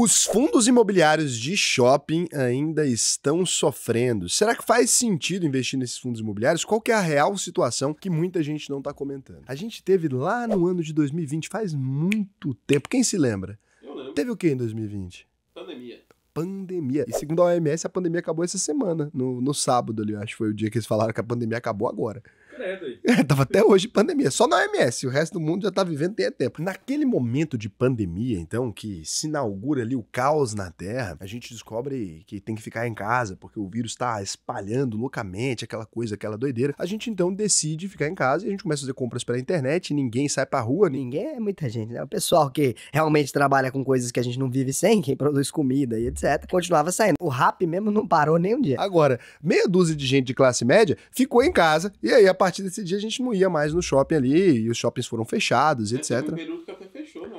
Os fundos imobiliários de shopping ainda estão sofrendo. Será que faz sentido investir nesses fundos imobiliários? Qual que é a real situação que muita gente não está comentando? A gente teve lá no ano de 2020, faz muito tempo. Quem se lembra? Eu lembro. Teve o que em 2020? Pandemia pandemia. E segundo a OMS, a pandemia acabou essa semana, no, no sábado ali, acho que foi o dia que eles falaram que a pandemia acabou agora credo. É, tava até hoje pandemia, só na OMS, o resto do mundo já tá vivendo tem tempo. Naquele momento de pandemia, então, que se inaugura ali o caos na Terra, a gente descobre que tem que ficar em casa, porque o vírus tá espalhando loucamente, aquela coisa, aquela doideira. A gente então decide ficar em casa e a gente começa a fazer compras pela internet, ninguém sai pra rua. Ninguém é muita gente, né? O pessoal que realmente trabalha com coisas que a gente não vive sem, quem produz comida e etc, continuava saindo. O rap mesmo não parou nem um dia. Agora, meia dúzia de gente de classe média ficou em casa, e aí a partir partir desse dia a gente não ia mais no shopping ali, e os shoppings foram fechados, etc. um que a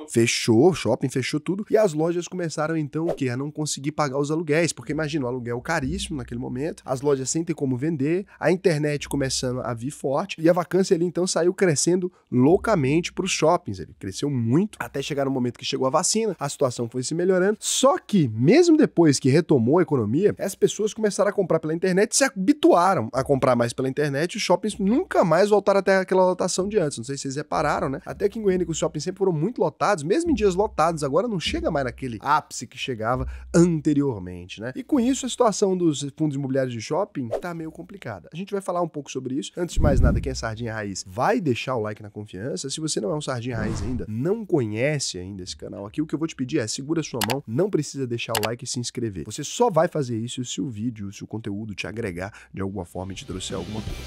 Fechou, shopping fechou tudo. E as lojas começaram então o quê? A não conseguir pagar os aluguéis, porque imagina, o aluguel é caríssimo naquele momento, as lojas sem ter como vender, a internet começando a vir forte e a vacância ali então saiu crescendo loucamente para os shoppings. Ele cresceu muito até chegar no momento que chegou a vacina, a situação foi se melhorando. Só que, mesmo depois que retomou a economia, as pessoas começaram a comprar pela internet se habituaram a comprar mais pela internet. Os shoppings nunca mais voltaram até aquela lotação de antes. Não sei se vocês repararam, né? Até que em Goiânia os shoppings sempre foram muito lotados lotados, mesmo em dias lotados, agora não chega mais naquele ápice que chegava anteriormente, né? E com isso, a situação dos fundos imobiliários de shopping tá meio complicada. A gente vai falar um pouco sobre isso. Antes de mais nada, quem é Sardinha Raiz, vai deixar o like na confiança. Se você não é um Sardinha Raiz ainda, não conhece ainda esse canal aqui, o que eu vou te pedir é segura sua mão, não precisa deixar o like e se inscrever. Você só vai fazer isso se o vídeo, se o conteúdo te agregar de alguma forma e te trouxer alguma coisa.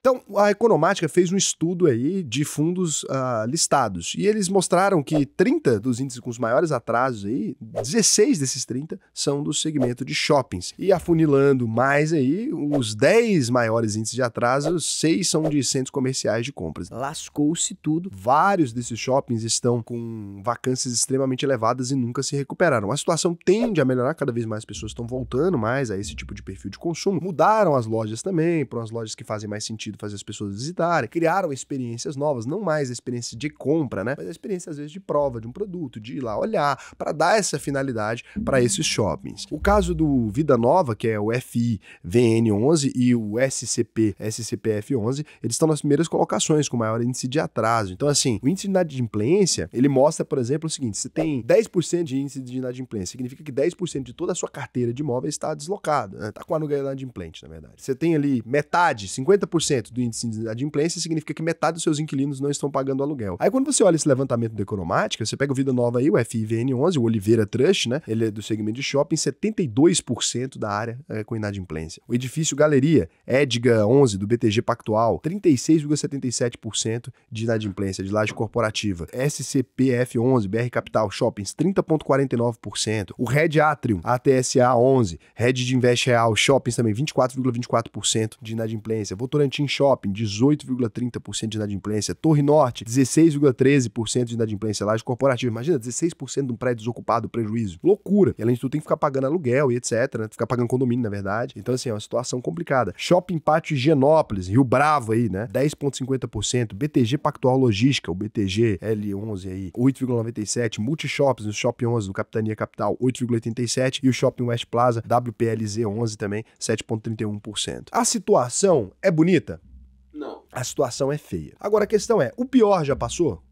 Então, a Economática fez um estudo aí de fundos uh, listados e eles mostraram que 30 dos índices com os maiores atrasos aí, 16 desses 30 são do segmento de shoppings. E afunilando mais aí, os 10 maiores índices de atraso, 6 são de centros comerciais de compras. Lascou-se tudo. Vários desses shoppings estão com vacâncias extremamente elevadas e nunca se recuperaram. A situação tende a melhorar, cada vez mais pessoas estão voltando mais a esse tipo de perfil de consumo. Mudaram as lojas também, para umas lojas que fazem mais sentido fazer as pessoas visitarem, criaram experiências novas, não mais a experiência de compra, né? Mas a experiência, às vezes, de prova de um produto, de ir lá olhar, para dar essa finalidade para esses shoppings. O caso do Vida Nova, que é o FIVN11 e o SCP SCPF11, eles estão nas primeiras colocações com maior índice de atraso. Então, assim, o índice de inadimplência, ele mostra, por exemplo, o seguinte, você tem 10% de índice de inadimplência, significa que 10% de toda a sua carteira de imóveis está deslocada, está né? a com de inadimplente, na verdade. Você tem ali metade, 50% do índice índice de inadimplência, significa que metade dos seus inquilinos não estão pagando aluguel. Aí quando você olha esse levantamento do Economática, você pega o Vida Nova aí, o FIVN11, o Oliveira Trust, né? Ele é do segmento de shopping, 72% da área é com inadimplência. O edifício Galeria, Edga 11 do BTG Pactual, 36,77% de inadimplência de laje corporativa. SCPF11, BR Capital Shoppings, 30,49%. O Red Atrium, ATSA 11, Red de Invest Real Shoppings também, 24,24% de inadimplência. Votorantim Shopping, Shopping, 18,30% de inadimplência. Torre Norte, 16,13% de inadimplência. Laje Corporativa, imagina, 16% de um prédio desocupado, prejuízo. Loucura. E além de tudo, tem que ficar pagando aluguel e etc, né? Ficar pagando condomínio, na verdade. Então, assim, é uma situação complicada. Shopping Pátio Genópolis, Rio Bravo aí, né? 10,50%. BTG Pactual Logística, o BTG L11 aí, 8,97%. Multishops, no Shopping 11 do Capitania Capital, 8,87%. E o Shopping West Plaza, WPLZ 11 também, 7,31%. A situação é bonita? a situação é feia. Agora a questão é: o pior já passou?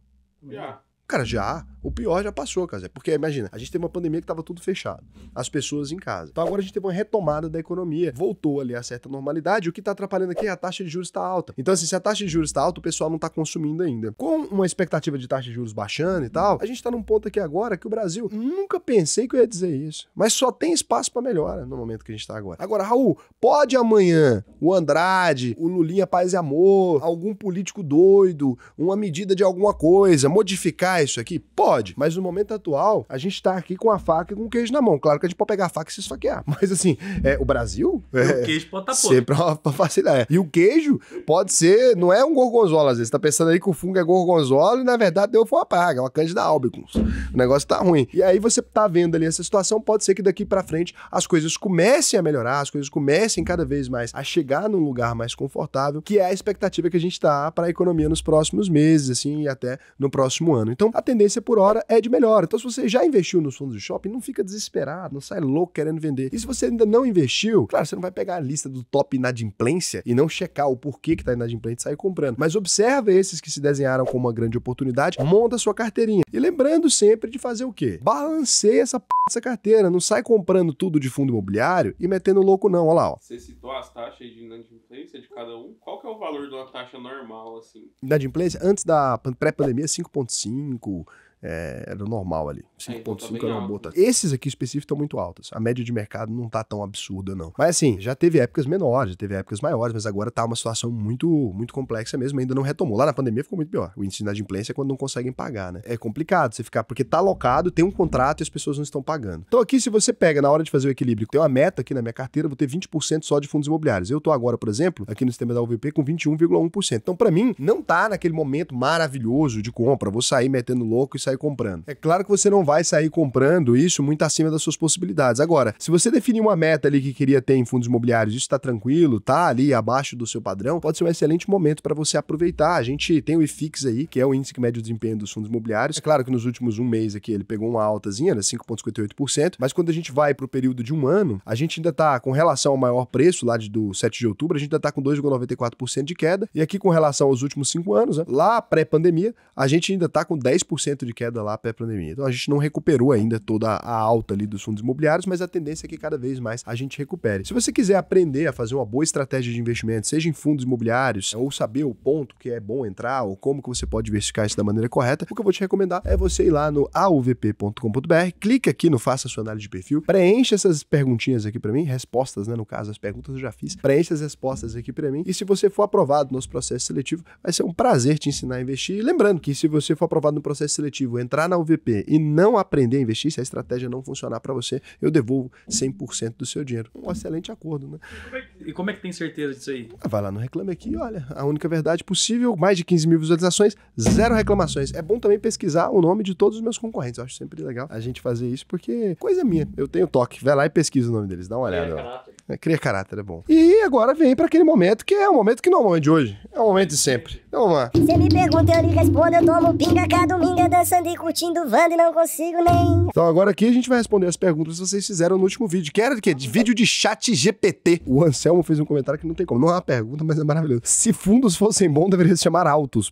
Já. Cara, já. O pior já passou, Casé. Porque, imagina, a gente teve uma pandemia que estava tudo fechado. As pessoas em casa. Então agora a gente teve uma retomada da economia. Voltou ali a certa normalidade. O que está atrapalhando aqui é a taxa de juros está alta. Então, assim, se a taxa de juros está alta, o pessoal não está consumindo ainda. Com uma expectativa de taxa de juros baixando e tal, a gente está num ponto aqui agora que o Brasil nunca pensei que eu ia dizer isso. Mas só tem espaço para melhora no momento que a gente está agora. Agora, Raul, pode amanhã o Andrade, o Lulinha Paz e Amor, algum político doido, uma medida de alguma coisa, modificar mudar isso aqui? Pode, mas no momento atual, a gente tá aqui com a faca e com o queijo na mão. Claro que a gente pode pegar a faca e se esfaquear, mas assim, é, o Brasil. É, o queijo pode estar tá Sempre é uma, facilidade. E o queijo pode ser, não é um gorgonzola, às vezes. Você tá pensando aí que o fungo é gorgonzola e na verdade deu foi uma praga, uma Candida albicans. O negócio tá ruim. E aí você tá vendo ali essa situação, pode ser que daqui para frente as coisas comecem a melhorar, as coisas comecem cada vez mais a chegar num lugar mais confortável, que é a expectativa que a gente tá para a economia nos próximos meses, assim, e até no próximo ano. Então, a tendência por hora é de melhora. Então, se você já investiu nos fundos de shopping, não fica desesperado, não sai louco querendo vender. E se você ainda não investiu, claro, você não vai pegar a lista do top inadimplência e não checar o porquê que tá inadimplente e sair comprando. Mas observa esses que se desenharam como uma grande oportunidade, monta sua carteirinha. E lembrando sempre de fazer o quê? Balanceia essa p... carteira. Não sai comprando tudo de fundo imobiliário e metendo louco, não. Olha lá, ó. Você citou as taxas de inadimplência de cada um. Qual que é o valor de uma taxa normal, assim? Inadimplência, antes da pré-pandemia, 5,5. 故。é, era normal ali. 5,5 é, tá era uma bota. Esses aqui específicos estão muito altos. A média de mercado não tá tão absurda, não. Mas assim, já teve épocas menores, já teve épocas maiores, mas agora tá uma situação muito, muito complexa mesmo. Ainda não retomou. Lá na pandemia ficou muito pior. O índice de inadimplência é quando não conseguem pagar, né? É complicado você ficar, porque tá alocado, tem um contrato e as pessoas não estão pagando. Então aqui, se você pega na hora de fazer o equilíbrio, tem uma meta aqui na minha carteira, vou ter 20% só de fundos imobiliários. Eu tô agora, por exemplo, aqui no sistema da UVP com 21,1%. Então, para mim, não tá naquele momento maravilhoso de compra. Vou sair metendo louco e sair sair comprando. É claro que você não vai sair comprando isso muito acima das suas possibilidades. Agora, se você definir uma meta ali que queria ter em fundos imobiliários, isso está tranquilo, tá ali abaixo do seu padrão, pode ser um excelente momento para você aproveitar. A gente tem o IFIX aí, que é o índice que mede o desempenho dos fundos imobiliários. É claro que nos últimos um mês aqui ele pegou uma altazinha, né, 5,58%, mas quando a gente vai para o período de um ano, a gente ainda está com relação ao maior preço lá de, do 7 de outubro, a gente ainda está com 2,94% de queda. E aqui com relação aos últimos cinco anos, né, lá pré-pandemia, a gente ainda está com 10% de queda lá pré-pandemia. Então a gente não recuperou ainda toda a alta ali dos fundos imobiliários, mas a tendência é que cada vez mais a gente recupere. Se você quiser aprender a fazer uma boa estratégia de investimento, seja em fundos imobiliários, é, ou saber o ponto que é bom entrar, ou como que você pode diversificar isso da maneira correta, o que eu vou te recomendar é você ir lá no auvp.com.br, clique aqui no Faça Sua Análise de Perfil, preencha essas perguntinhas aqui para mim, respostas, né? No caso, as perguntas eu já fiz, preencha as respostas aqui para mim. E se você for aprovado no nosso processo seletivo, vai ser um prazer te ensinar a investir. E lembrando que se você for aprovado no processo seletivo, passivo, entrar na UVP e não aprender a investir, se a estratégia não funcionar para você, eu devolvo 100% do seu dinheiro. Um excelente acordo, né? E como, é que, e como é que tem certeza disso aí? Ah, vai lá no Reclame Aqui, olha, a única verdade possível, mais de 15 mil visualizações, zero reclamações. É bom também pesquisar o nome de todos os meus concorrentes. Eu acho sempre legal a gente fazer isso, porque coisa minha, eu tenho toque. Vai lá e pesquisa o nome deles, dá uma olhada. É, né? Criar caráter é bom. E agora vem para aquele momento que é o momento que não é o momento de hoje, é o momento de sempre. Então vamos lá. Você me pergunta, eu lhe respondo, eu tomo pinga cada domingo, dançando e curtindo vando e não consigo nem. Então agora aqui a gente vai responder as perguntas que vocês fizeram no último vídeo, que era de quê? De vídeo de chat GPT. O Anselmo fez um comentário que não tem como, não é uma pergunta, mas é maravilhoso. Se fundos fossem bons, deveria se chamar altos.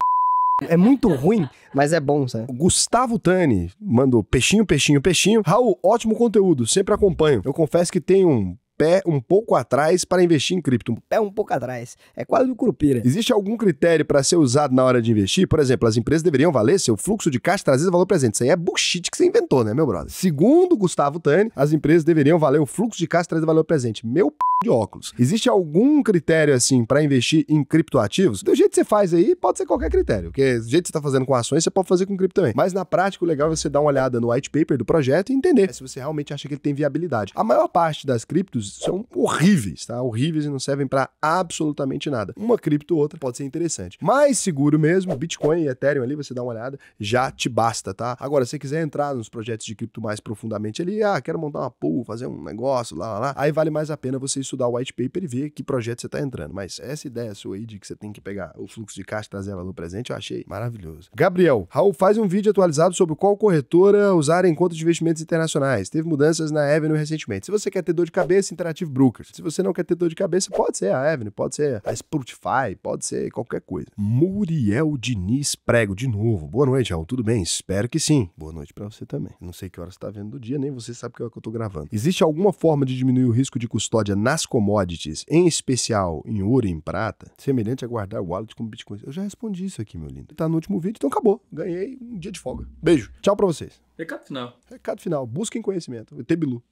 É muito ruim, mas é bom, sabe? Gustavo Tani mandou peixinho, peixinho, peixinho. Raul, ótimo conteúdo, sempre acompanho. Eu confesso que tem um pé um pouco atrás para investir em cripto. Pé um pouco atrás. É quase o curupira. Existe algum critério para ser usado na hora de investir? Por exemplo, as empresas deveriam valer seu fluxo de caixa trazer valor presente. Isso aí é bullshit que você inventou, né, meu brother? Segundo Gustavo Tani, as empresas deveriam valer o fluxo de caixa trazer valor presente. Meu p de óculos. Existe algum critério assim para investir em criptoativos? Do jeito que você faz aí, pode ser qualquer critério, porque do jeito que você tá fazendo com ações, você pode fazer com cripto também. Mas na prática, o legal é você dar uma olhada no white paper do projeto e entender se você realmente acha que ele tem viabilidade. A maior parte das criptos são horríveis, tá? Horríveis e não servem para absolutamente nada. Uma cripto ou outra pode ser interessante. Mais seguro mesmo, Bitcoin e Ethereum ali, você dá uma olhada, já te basta, tá? Agora, se você quiser entrar nos projetos de cripto mais profundamente ali, ah, quero montar uma pool, fazer um negócio, lá, lá, lá, aí vale mais a pena você estudar o white paper e ver que projeto você está entrando. Mas essa ideia sua aí de que você tem que pegar o fluxo de caixa e trazer valor presente, eu achei maravilhoso. Gabriel, Raul faz um vídeo atualizado sobre qual corretora usar em conta de investimentos internacionais. Teve mudanças na Avenue recentemente. Se você quer ter dor de cabeça, Interactive Brokers. Se você não quer ter dor de cabeça, pode ser a Avenue, pode ser a Spotify, pode ser qualquer coisa. Muriel Diniz Prego, de novo. Boa noite, Raul. Tudo bem? Espero que sim. Boa noite para você também. Não sei que hora você está vendo do dia, nem você sabe que hora que eu tô gravando. Existe alguma forma de diminuir o risco de custódia na as commodities, em especial em ouro e em prata, semelhante a guardar o wallet com bitcoins. Eu já respondi isso aqui, meu lindo. Tá no último vídeo, então acabou. Ganhei um dia de folga. Beijo. Tchau pra vocês. Recado final. Recado final. Busquem conhecimento. Tebilu.